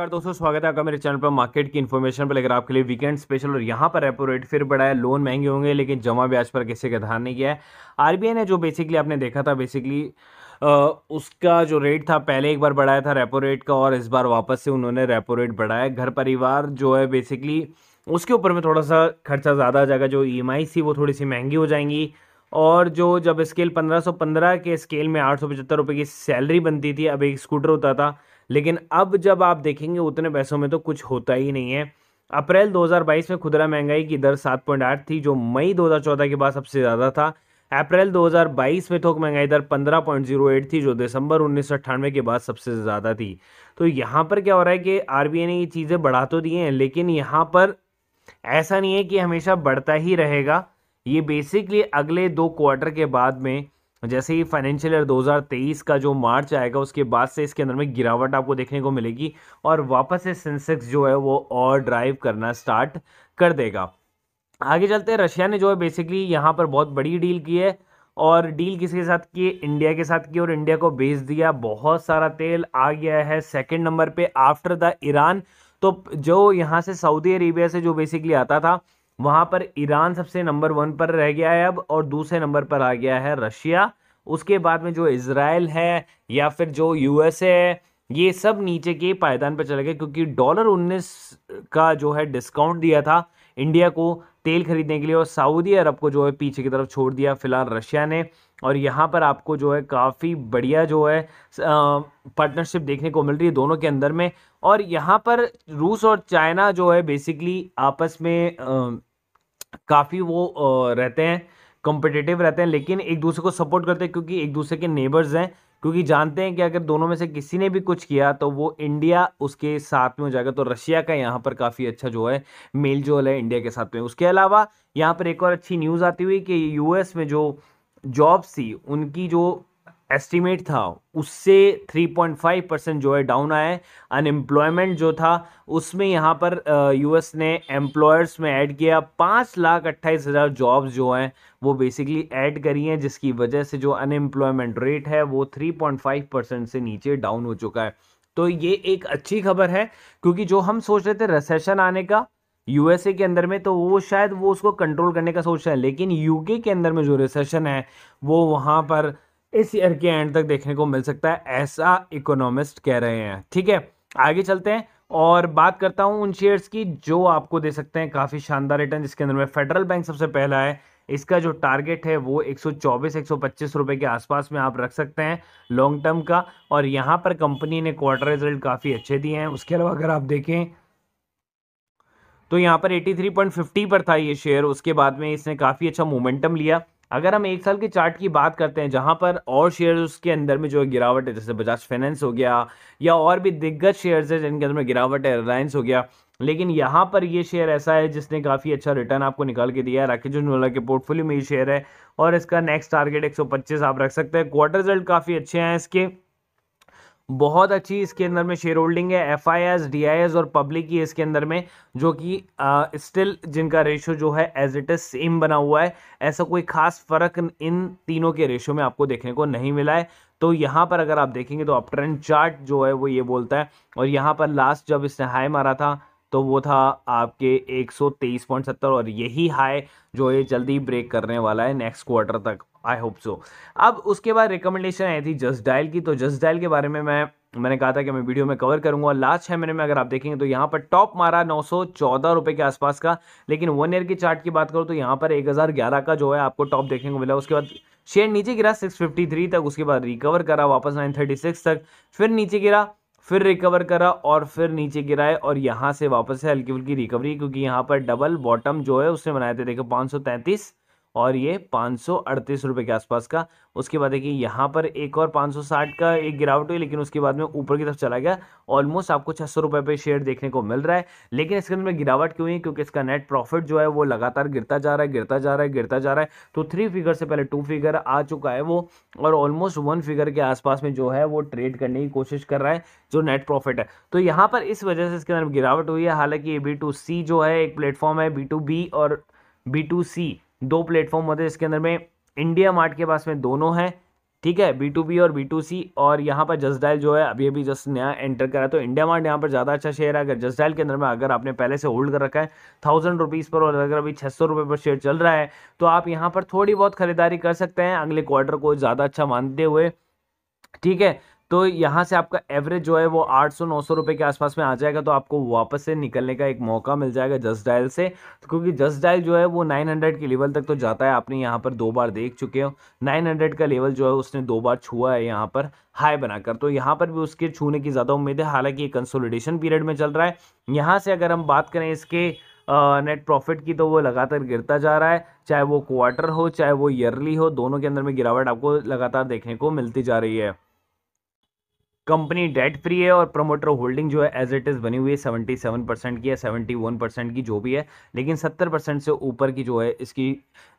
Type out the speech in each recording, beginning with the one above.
नमस्कार दोस्तों स्वागत है आपका मेरे चैनल पर मार्केट की इन्फॉर्मेशन पर लेकर आपके लिए वीकेंड स्पेशल और यहाँ पर रेपो रेट फिर बढ़ा है लोन महंगे होंगे लेकिन जमा ब्याज पर किसी का ध्यान नहीं किया है आरबीआई ने जो बेसिकली आपने देखा था बेसिकली उसका जो रेट था पहले एक बार बढ़ाया था रेपो रेट का और इस बार वापस से उन्होंने रेपो रेट बढ़ाया घर परिवार जो है बेसिकली उसके ऊपर में थोड़ा सा खर्चा ज़्यादा आ जाएगा जो ई e थी वो थोड़ी सी महंगी हो जाएंगी और जो जब स्केल पंद्रह के स्केल में आठ सौ पचहत्तर की सैलरी बनती थी अब एक स्कूटर होता था लेकिन अब जब आप देखेंगे उतने पैसों में तो कुछ होता ही नहीं है अप्रैल 2022 में खुदरा महंगाई की दर 7.8 थी जो मई 2014 के बाद सबसे ज़्यादा था अप्रैल 2022 में थोक महंगाई दर 15.08 थी जो दिसंबर उन्नीस के बाद सबसे ज़्यादा थी तो यहाँ पर क्या हो रहा है कि आर ने ये चीज़ें बढ़ा तो दिए हैं लेकिन यहाँ पर ऐसा नहीं है कि हमेशा बढ़ता ही रहेगा ये बेसिकली अगले दो क्वार्टर के बाद में जैसे ही फाइनेंशियल ईयर 2023 का जो मार्च आएगा उसके बाद से इसके अंदर में गिरावट आपको देखने को मिलेगी और वापस से सेंसेक्स जो है वो और ड्राइव करना स्टार्ट कर देगा आगे चलते हैं रशिया ने जो है बेसिकली यहाँ पर बहुत बड़ी डील की है और डील किसके साथ की इंडिया के साथ की और इंडिया को बेच दिया बहुत सारा तेल आ गया है सेकेंड नंबर पर आफ्टर द ईरान तो जो यहाँ से सऊदी अरेबिया से जो बेसिकली आता था वहाँ पर ईरान सबसे नंबर वन पर रह गया है अब और दूसरे नंबर पर आ गया है रशिया उसके बाद में जो इसराइल है या फिर जो यूएसए है ये सब नीचे के पायदान पर चले गए क्योंकि डॉलर उन्नीस का जो है डिस्काउंट दिया था इंडिया को तेल खरीदने के लिए और सऊदी अरब को जो है पीछे की तरफ छोड़ दिया फिलहाल रशिया ने और यहाँ पर आपको जो है काफ़ी बढ़िया जो है पार्टनरशिप देखने को मिल रही है दोनों के अंदर में और यहाँ पर रूस और चाइना जो है बेसिकली आपस में काफ़ी वो रहते हैं कॉम्पिटिटिव रहते हैं लेकिन एक दूसरे को सपोर्ट करते हैं क्योंकि एक दूसरे के नेबर्स हैं क्योंकि जानते हैं कि अगर दोनों में से किसी ने भी कुछ किया तो वो इंडिया उसके साथ में हो जाएगा तो रशिया का यहाँ पर काफ़ी अच्छा जो है मेल जोल है इंडिया के साथ में उसके अलावा यहाँ पर एक और अच्छी न्यूज़ आती हुई कि यूएस में जो जॉब्स थी उनकी जो एस्टिमेट था उससे 3.5 परसेंट जो है डाउन आया है अनएम्प्लॉयमेंट जो था उसमें यहाँ पर यूएस ने एम्प्लॉयर्स में ऐड किया पाँच लाख अट्ठाईस हज़ार जॉब्स जो हैं वो बेसिकली ऐड करी हैं जिसकी वजह से जो अनएम्प्लॉयमेंट रेट है वो 3.5 परसेंट से नीचे डाउन हो चुका है तो ये एक अच्छी खबर है क्योंकि जो हम सोच रहे थे रिसेशन आने का यूएसए के अंदर में तो वो शायद वो उसको कंट्रोल करने का सोच रहे हैं लेकिन यूके के अंदर में जो रिसेशन है वो वहाँ पर इस ईयर के एंड तक देखने को मिल सकता है ऐसा इकोनॉमिस्ट कह रहे हैं ठीक है आगे चलते हैं और बात करता हूं उन शेयर्स की जो आपको दे सकते हैं काफ़ी शानदार रिटर्न जिसके अंदर में फेडरल बैंक सबसे पहला है इसका जो टारगेट है वो 124 125 रुपए के आसपास में आप रख सकते हैं लॉन्ग टर्म का और यहाँ पर कंपनी ने क्वार्टर रिजल्ट काफ़ी अच्छे दिए हैं उसके अलावा अगर आप देखें तो यहाँ पर 83.50 पर था ये शेयर उसके बाद में इसने काफ़ी अच्छा मोमेंटम लिया अगर हम एक साल के चार्ट की बात करते हैं जहां पर और शेयर्स के अंदर में जो गिरावट है जैसे बजाज फाइनेंस हो गया या और भी दिग्गज शेयर्स है जिनके अंदर में गिरावट है रिलायंस हो गया लेकिन यहाँ पर ये शेयर ऐसा है जिसने काफ़ी अच्छा रिटर्न आपको निकाल के दिया है राकेश जुनवाला के पोर्टफोलियो में ये शेयर है और इसका नेक्स्ट टारगेट 125 आप रख सकते हैं क्वार्टर रिजल्ट काफ़ी अच्छे हैं इसके बहुत अच्छी इसके अंदर में शेयर होल्डिंग है F I S D I S और पब्लिक की इसके अंदर में जो कि स्टिल जिनका रेशो जो है एज इट इज़ सेम बना हुआ है ऐसा कोई खास फर्क इन तीनों के रेशो में आपको देखने को नहीं मिला है तो यहाँ पर अगर आप देखेंगे तो आप ट्रेंड चार्ट जो है वो ये बोलता है और यहाँ पर लास्ट जब इसने हाई मारा था तो वो था आपके 123.70 और यही हाई जो ये जल्दी ब्रेक करने वाला है नेक्स्ट क्वार्टर तक आई होप सो अब उसके बाद रिकमेंडेशन आई थी जस्ट डायल की तो जस्ट डायल के बारे में मैं मैंने कहा था कि मैं वीडियो में कवर करूंगा लास्ट छह महीने में अगर आप देखेंगे तो यहाँ पर टॉप मारा नौ सौ चौदह रुपए के आसपास का लेकिन वन ईयर की चार्ट की बात करो तो यहाँ पर एक हजार ग्यारह का जो है आपको टॉप देखने को मिला उसके बाद शेयर नीचे गिरा सिक्स फिफ्टी थ्री तक उसके बाद रिकवर करा वापस नाइन थर्टी सिक्स तक फिर नीचे गिरा फिर रिकवर करा और फिर नीचे गिराए और यहाँ से वापस है हल्की फुल्की रिकवरी क्योंकि यहाँ पर डबल बॉटम जो है उसने बनाए थे देखो पाँच और ये पाँच सौ अड़तीस रुपये के आसपास का उसके बाद देखिए यहाँ पर एक और पाँच सौ साठ का एक गिरावट हुई लेकिन उसके बाद में ऊपर की तरफ चला गया ऑलमोस्ट आपको छः सौ रुपये पर शेयर देखने को मिल रहा है लेकिन इसके अंदर गिरावट क्यों हुई क्योंकि इसका नेट प्रॉफिट जो है वो लगातार गिरता जा रहा है गिरता जा रहा है गिरता जा रहा है तो थ्री फिगर से पहले टू फिगर आ चुका है वो और ऑलमोस्ट वन फिगर के आसपास में जो है वो ट्रेड करने की कोशिश कर रहा है जो नेट प्रॉफिट है तो यहाँ पर इस वजह से इसके अंदर गिरावट हुई है हालांकि ये बी टू सी जो है एक प्लेटफॉर्म है बी टू बी और बी टू सी दो प्लेटफॉर्म होते हैं इसके अंदर में इंडिया मार्ट के पास में दोनों हैं ठीक है बी टू बी और बी टू सी और यहाँ पर जस्ट डायल जो है अभी अभी जस्ट नया एंटर करा तो इंडिया मार्ट यहाँ पर ज़्यादा अच्छा शेयर है अगर जस्ट डायल के अंदर में अगर आपने पहले से होल्ड कर रखा है थाउजेंड रुपीज़ पर और अगर अभी छः सौ रुपये पर शेयर चल रहा है तो आप यहाँ पर थोड़ी बहुत खरीदारी कर सकते हैं अगले क्वार्टर को ज़्यादा अच्छा मानते हुए ठीक है तो यहाँ से आपका एवरेज जो है वो 800 900 रुपए के आसपास में आ जाएगा तो आपको वापस से निकलने का एक मौका मिल जाएगा जस्ट डायल से तो क्योंकि जस्ट डायल जो है वो 900 के लेवल तक तो जाता है आपने यहाँ पर दो बार देख चुके हो 900 का लेवल जो है उसने दो बार छुआ है यहाँ पर हाई बनाकर तो यहाँ पर भी उसके छूने की ज़्यादा उम्मीद है हालाँकि ये कंसोलिडेशन पीरियड में चल रहा है यहाँ से अगर हम बात करें इसके नेट प्रॉफिट की तो वो लगातार गिरता जा रहा है चाहे वो क्वार्टर हो चाहे वो ईयरली हो दोनों के अंदर में गिरावट आपको लगातार देखने को मिलती जा रही है कंपनी डेट फ्री है और प्रोमोटर होल्डिंग जो है एज इट इज़ बनी हुई है सेवेंटी सेवन परसेंट की या सेवेंटी वन परसेंट की जो भी है लेकिन सत्तर परसेंट से ऊपर की जो है इसकी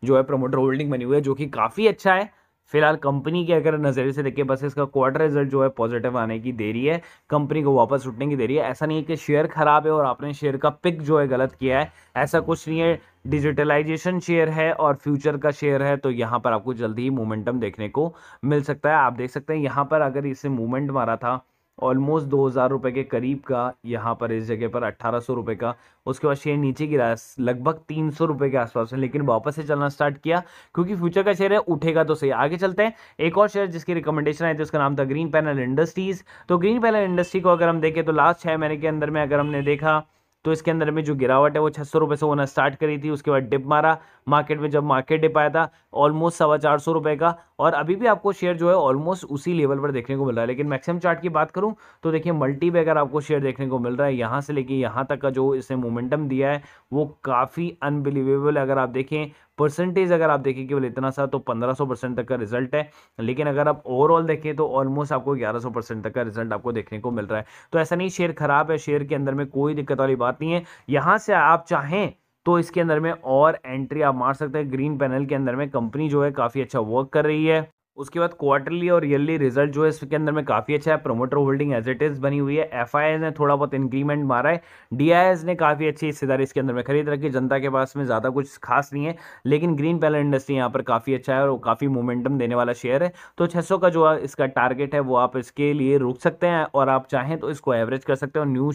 जो है प्रोमोटर होल्डिंग बनी हुई है जो कि काफ़ी अच्छा है फिलहाल कंपनी के अगर नज़रिए से देखिए बस इसका क्वार्टर रिजल्ट जो है पॉजिटिव आने की देरी है कंपनी को वापस उठने की देरी है ऐसा नहीं है कि शेयर ख़राब है और आपने शेयर का पिक जो है गलत किया है ऐसा कुछ नहीं है डिजिटलाइजेशन शेयर है और फ्यूचर का शेयर है तो यहाँ पर आपको जल्दी ही मोमेंटम देखने को मिल सकता है आप देख सकते हैं यहाँ पर अगर इसे मूवमेंट मारा था ऑलमोस्ट दो हज़ार रुपये के करीब का यहाँ पर इस जगह पर अट्ठारह सौ रुपये का उसके बाद शेयर नीचे गिरा लगभग तीन सौ रुपये के आसपास में लेकिन वापस से चलना स्टार्ट किया क्योंकि फ्यूचर का शेयर है उठेगा तो सही आगे चलते हैं एक और शेयर जिसकी रिकमेंडेशन आई थी उसका नाम था ग्रीन पैनल इंडस्ट्रीज़ तो ग्रीन पैनल इंडस्ट्री को अगर हम देखें तो लास्ट छः महीने के अंदर में अगर हमने देखा तो इसके अंदर में जो गिरावट है वो छः सौ से होना स्टार्ट करी थी उसके बाद डिप मारा मार्केट में जब मार्केट डिप आया था ऑलमोस्ट सवा चार सौ रुपए का और अभी भी आपको शेयर जो है ऑलमोस्ट उसी लेवल पर देखने को मिल रहा है लेकिन मैक्सिमम चार्ट की बात करूँ तो देखिए मल्टी पे अगर आपको शेयर देखने को मिल रहा है यहाँ से लेके यहाँ तक का जो इसने मोमेंटम दिया है वो काफ़ी अनबिलीवेबल अगर आप देखें परसेंटेज अगर आप देखें केवल इतना सा तो 1500 परसेंट तक का रिजल्ट है लेकिन अगर आप ओवरऑल देखें तो ऑलमोस्ट आपको 1100 परसेंट तक का रिजल्ट आपको देखने को मिल रहा है तो ऐसा नहीं शेयर खराब है शेयर के अंदर में कोई दिक्कत वाली बात नहीं है यहाँ से आप चाहें तो इसके अंदर में और एंट्री आप मार सकते हैं ग्रीन पैनल के अंदर में कंपनी जो है काफ़ी अच्छा वर्क कर रही है उसके बाद क्वार्टरली और ईयरली रिजल्ट जो है इसके अंदर में काफ़ी अच्छा है promoter holding as it is बनी हुई है एफ ने थोड़ा बहुत इंक्रीमेंट मारा है डी ने काफ़ी अच्छी हिस्सेदारी इसके अंदर में खरीद रखी जनता के पास में ज़्यादा कुछ खास नहीं है लेकिन ग्रीन पैलर इंडस्ट्री यहाँ पर काफ़ी अच्छा है और काफ़ी मोमेंटम देने वाला शेयर है तो छः का जो इसका टारगेट है वो आप इसके लिए रुक सकते हैं और आप चाहें तो इसको एवरेज कर सकते हैं न्यू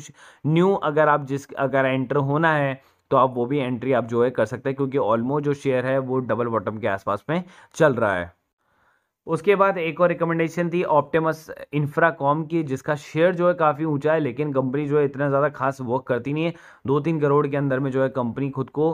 न्यू अगर आप जिस अगर एंटर होना है तो आप वो भी एंट्री आप जो है कर सकते हैं क्योंकि ऑलमोस्ट जो शेयर है वो डबल बॉटम के आसपास में चल रहा है उसके बाद एक और रिकमेंडेशन थी ऑप्टेमस इंफ्राकॉम की जिसका शेयर जो है काफ़ी ऊंचा है लेकिन कंपनी जो है इतना ज़्यादा खास वर्क करती नहीं है दो तीन करोड़ के अंदर में जो है कंपनी खुद को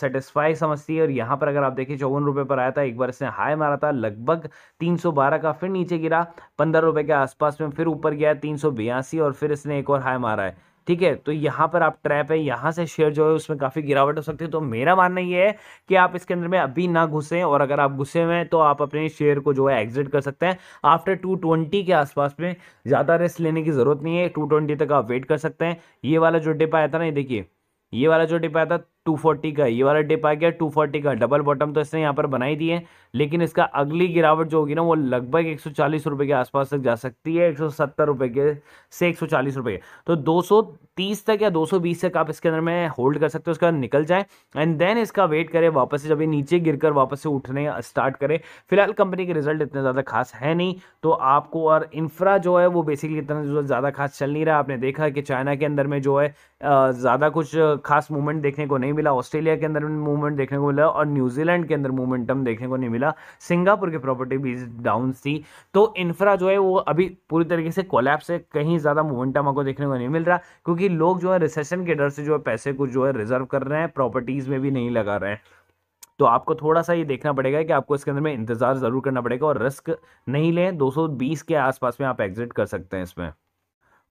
सेटिस्फाई समझती है और यहाँ पर अगर आप देखिए चौवन रुपये पर आया था एक बार इसने हाई मारा था लगभग तीन सौ बारह का फिर नीचे गिरा पंद्रह के आसपास में फिर ऊपर गया तीन सौ बयासी और फिर इसने एक और हाई मारा है ठीक है तो यहाँ पर आप ट्रैप है यहाँ से शेयर जो है उसमें काफ़ी गिरावट हो सकती है तो मेरा मानना ये है कि आप इसके अंदर में अभी ना घुसें और अगर आप घुसे हुए हैं तो आप अपने शेयर को जो है एग्जिट कर सकते हैं आफ्टर टू के आसपास में ज़्यादा रिस्क लेने की ज़रूरत नहीं है टू तक आप वेट कर सकते हैं ये वाला जो डिप आया था ना ये देखिए ये वाला जो डिप आया था 240 का ये वाला डिप आ गया 240 का डबल बॉटम तो इसने यहाँ पर बनाई दी है लेकिन इसका अगली गिरावट जो होगी ना वो लगभग एक सौ के आसपास तक जा सकती है एक सौ के से एक सौ के तो 230 तक या 220 तक आप इसके अंदर में होल्ड कर सकते हो उसका निकल जाए एंड देन इसका वेट करें वापस से जब ये नीचे गिर कर वापस से उठने स्टार्ट करें फिलहाल कंपनी के रिजल्ट इतने ज़्यादा खास है नहीं तो आपको और इंफ्रा जो है वो बेसिकली इतना ज़्यादा खास चल नहीं रहा आपने देखा कि चाइना के अंदर में जो है ज़्यादा कुछ खास मूवमेंट देखने को नहीं मिला ऑस्ट्रेलिया के अंदर मूवमेंट देखने को मिला और न्यूजीलैंड के अंदर मोमेंटम देखने को नहीं मिला सिंगापुर की प्रॉपर्टी भी डाउन थी तो इन्फ्रा जो है वो अभी पूरी तरीके से कोलैप्स है कहीं ज़्यादा मोमेंटम आपको देखने को नहीं मिल रहा क्योंकि लोग जो है रिसेशन के डर से जो है पैसे को जो है रिजर्व कर रहे हैं प्रॉपर्टीज़ में भी नहीं लगा रहे हैं तो आपको थोड़ा सा ये देखना पड़ेगा कि आपको इसके अंदर में इंतज़ार ज़रूर करना पड़ेगा और रिस्क नहीं लें 220 के आसपास में आप एग्जिट कर सकते हैं इसमें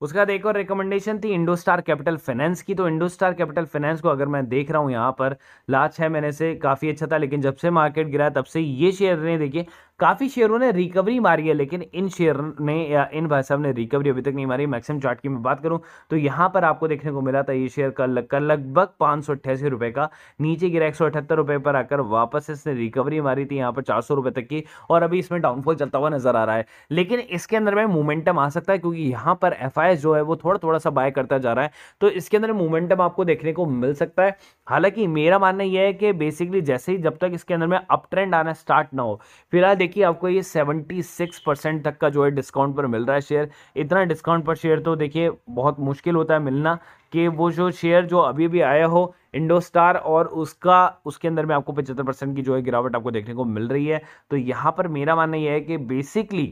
उसके बाद एक और रिकमेंडेशन थी इंडोस्टार कैपिटल फाइनेंस की तो इंडोस्टार कैपिटल फाइनेंस को अगर मैं देख रहा हूँ यहाँ पर लास्ट छः महीने से काफ़ी अच्छा था लेकिन जब से मार्केट गिरा तब से ये शेयर ने देखिए काफ़ी शेयरों ने रिकवरी मारी है लेकिन इन शेयर ने या इन भाई साहब ने रिकवरी अभी तक नहीं मारी मैक्सिमम चार्ट की मैं बात करूं तो यहां पर आपको देखने को मिला था ये शेयर कल कल लगभग पाँच रुपए का नीचे गिरा एक सौ अठहत्तर रुपए पर आकर वापस इसने रिकवरी मारी थी यहाँ पर चार रुपए तक की और अभी इसमें डाउनफॉल चलता हुआ नजर आ रहा है लेकिन इसके अंदर में मोमेंटम आ सकता है क्योंकि यहाँ पर एफ जो है वो थोड़ा थोड़ा सा बाय करता जा रहा है तो इसके अंदर मोमेंटम आपको देखने को मिल सकता है हालांकि मेरा मानना यह है कि बेसिकली जैसे ही जब तक इसके अंदर में अप ट्रेंड आना स्टार्ट ना हो फिलहाल देखिए आपको ये 76 परसेंट तक का जो है डिस्काउंट पर मिल रहा है शेयर इतना डिस्काउंट पर शेयर तो देखिए बहुत मुश्किल होता है मिलना कि वो जो शेयर जो अभी भी आया हो इंडोस्टार और उसका उसके अंदर में आपको पचहत्तर परसेंट की जो है गिरावट आपको देखने को मिल रही है तो यहाँ पर मेरा मानना यह है कि बेसिकली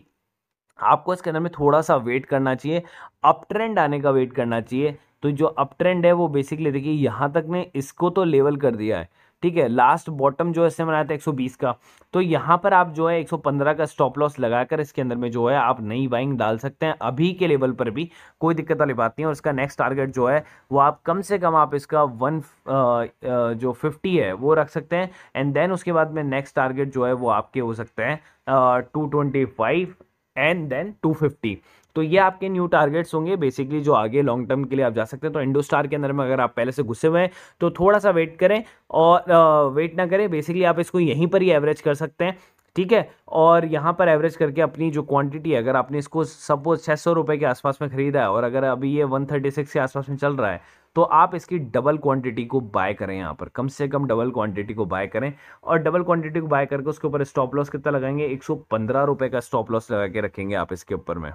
आपको इसके अंदर में थोड़ा सा वेट करना चाहिए अप ट्रेंड आने का वेट करना चाहिए तो जो अप ट्रेंड है वो बेसिकली देखिए यहाँ तक ने इसको तो लेवल कर दिया है ठीक है लास्ट बॉटम जो इसने बनाया था 120 का तो यहाँ पर आप जो है 115 का स्टॉप लॉस लगाकर इसके अंदर में जो है आप नई बाइंग डाल सकते हैं अभी के लेवल पर भी कोई दिक्कत वाली बात नहीं है और इसका नेक्स्ट टारगेट जो है वो आप कम से कम आप इसका वन जो फिफ्टी है वो रख सकते हैं एंड देन उसके बाद में नेक्स्ट टारगेट जो है वो आपके हो सकते हैं two twenty five and then two fifty तो ये आपके न्यू टारगेट्स होंगे बेसिकली जो आगे लॉन्ग टर्म के लिए आप जा सकते हैं तो इंडोस्टार के अंदर में अगर आप पहले से घुसे हुए हैं तो थोड़ा सा वेट करें और आ, वेट ना करें बेसिकली आप इसको यहीं पर ही एवरेज कर सकते हैं ठीक है और यहाँ पर एवरेज करके अपनी जो क्वांटिटी है अगर आपने इसको सपोज छः सौ रुपये के आसपास में खरीदा है और अगर अभी ये वन थर्टी सिक्स के आसपास में चल रहा है तो आप इसकी डबल क्वांटिटी को बाय करें यहाँ पर कम से कम डबल क्वांटिटी को बाय करें और डबल क्वांटिटी को बाय करके उसके ऊपर स्टॉप लॉस कितना लगाएंगे एक सौ पंद्रह का स्टॉप लॉस लगा के रखेंगे आप इसके ऊपर में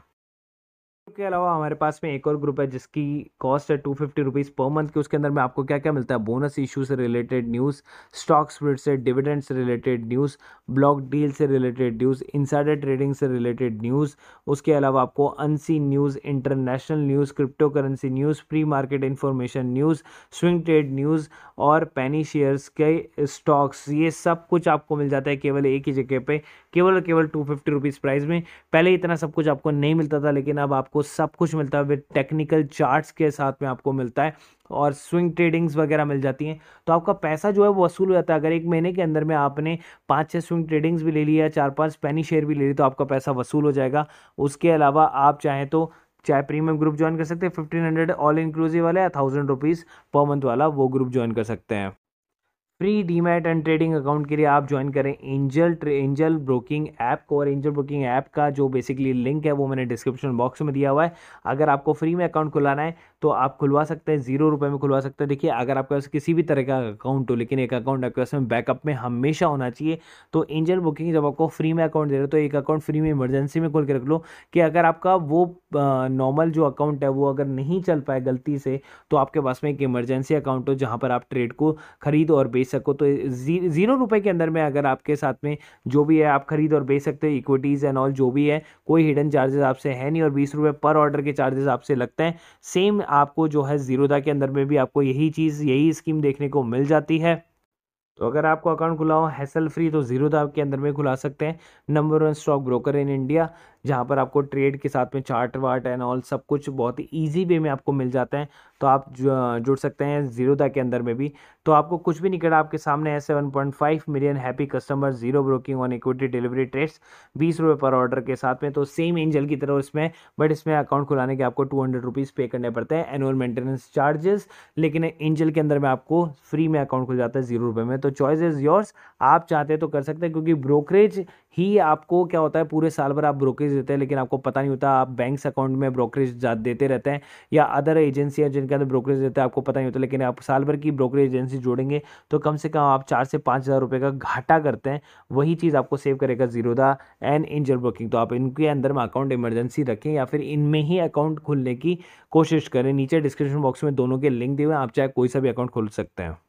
के अलावा हमारे पास में एक और ग्रुप है जिसकी कॉस्ट है two fifty rupees per month की उसके अंदर में आपको क्या क्या मिलता है बोनस इशू से रिलेटेड न्यूज़ स्टॉक स्प्रिट से डिविडेंड से रिलेटेड न्यूज़ ब्लॉक डील से रिलेटेड न्यूज़ इंसाइडर ट्रेडिंग से रिलेटेड न्यूज़ उसके अलावा आपको अनसी news international news crypto currency news pre market information news swing trade news और पैनी शेयर्स के स्टॉक्स ये सब कुछ आपको मिल जाता है केवल एक ही जगह पर केवल केवल टू फिफ्टी रुपीज़ प्राइस में पहले इतना सब कुछ आपको नहीं मिलता था लेकिन अब आपको आपको सब कुछ मिलता है विद टेक्निकल चार्ट्स के साथ में आपको मिलता है और स्विंग ट्रेडिंग्स वगैरह मिल जाती हैं तो आपका पैसा जो है वो वसूल हो जाता है अगर एक महीने के अंदर में आपने पाँच छः स्विंग ट्रेडिंग्स भी ले लिया चार पाँच पैनी शेयर भी ले ली तो आपका पैसा वसूल हो जाएगा उसके अलावा आप चाहें तो चाहे प्रीमियम ग्रुप ज्वाइन कर सकते हैं फिफ्टीन हंड्रेड ऑल इंक्लूसिव वाला या थाउजेंड रुपीज़ पर मंथ वाला वो ग्रुप ज्वाइन कर सकते हैं free demat and trading account के लिए आप ज्वाइन करें एंजल एंजल ब्रोकिंग ऐप को और एंजल ब्रोकिंग ऐप का जो बेसिकली लिंक है वो मैंने डिस्क्रिप्शन बॉक्स में दिया हुआ है अगर आपको फ्री में अकाउंट खुलाना है तो आप खुलवा सकते हैं जीरो रुपये में खुलवा सकते हैं देखिए अगर आपके पास किसी भी तरह का अकाउंट हो लेकिन एक अकाउंट आपके पास में बैकअप में हमेशा होना चाहिए तो एंजल बुकिंग जब आपको फ्री में अकाउंट दे रहे हो तो एक अकाउंट फ्री में इमरजेंसी में खोल के रख लो कि अगर आपका वो नॉर्मल जो अकाउंट है वो अगर नहीं चल पाए गलती से तो आपके पास में एक इमरजेंसी अकाउंट हो जहाँ पर आप ट्रेड को खरीद और बेच बेच सको तो जी, ज़ीरो रुपए के अंदर में अगर आपके साथ में जो भी है आप खरीद और बेच सकते हो इक्विटीज़ एंड ऑल जो भी है कोई हिडन चार्जेस आपसे है नहीं और बीस रुपए पर ऑर्डर के चार्जेस आपसे लगते हैं सेम आपको जो है जीरोदा के अंदर में भी आपको यही चीज़ यही स्कीम देखने को मिल जाती है तो अगर आपको अकाउंट खुला हो हैसल फ्री तो जीरो दाव के अंदर में खुला सकते हैं number one stock broker in India जहाँ पर आपको ट्रेड के साथ में चार्ट वार्ट एंड ऑल सब कुछ बहुत ही ईजी वे में आपको मिल जाता है तो आप जुड़ सकते हैं जीरो दा के अंदर में भी तो आपको कुछ भी नहीं करना आपके सामने है seven point five million happy customer zero broking on equity delivery trades बीस रुपये पर ऑर्डर के साथ में तो सेम एंजल की तरह इसमें बट इसमें अकाउंट खुलाने के आपको टू हंड्रेड रुपीज़ पे करने पड़ते हैं एनुअल मेंटेनेंस चार्जेस लेकिन एंजल के अंदर में आपको फ्री में अकाउंट खुल जाता है जीरो रुपये में तो चॉइस इज़ योर्स आप चाहते हैं तो कर सकते हैं क्योंकि ब्रोकरेज ही आपको क्या होता है पूरे साल भर आप ब्रोकरेज देते हैं लेकिन आपको पता नहीं होता आप बैंक्स अकाउंट में ब्रोकरेज देते रहते हैं या अदर एजेंसियाँ जिनके अंदर ब्रोकरेज देते हैं आपको पता नहीं होता लेकिन आप साल भर की ब्रोकरेज एजेंसी जोड़ेंगे तो कम से कम आप चार से पाँच हज़ार रुपये का घाटा करते हैं वही चीज़ आपको सेव करेगा जीरोदा एंड इंजर ब्रोकिंग तो आप इनके अंदर में अकाउंट इमरजेंसी रखें या फिर इनमें ही अकाउंट खोलने की कोशिश करें नीचे डिस्क्रिप्शन बॉक्स में दोनों के लिंक दिए हुए आप चाहे कोई सा भी अकाउंट खोल सकते हैं